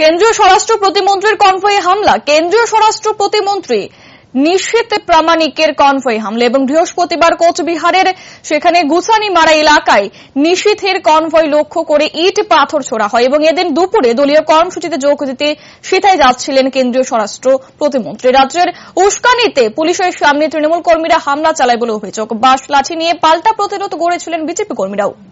কেন্দ্রীয় স্বরাষ্ট্র প্রতিমন্ত্রীর কনভয়ে হামলা কেন্দ্রীয় স্বরাষ্ট্র প্রতিমন্ত্রী নিশ্চিত প্রামাণিকের কনভয় হামলা এবং বৃহস্পতিবার কোচবিহারের সেখানে মারা এলাকায় নিশীথের কনভয় লক্ষ্য করে ইট পাথর ছোড়া হয় এবং এদিন দুপুরে দলীয় কর্মসূচিতে যোগ দিতে সেথায় যাচ্ছিলেন কেন্দ্রীয় স্বরাষ্ট্র প্রতিমন্ত্রী রাজ্যের উস্কানিতে পুলিশের সামনে তৃণমূল কর্মীরা হামলা চালায় বলে অভিযোগ বাস লাঠি নিয়ে পাল্টা প্রতিরোধ গড়েছিলেন বিজেপি কর্মীরাও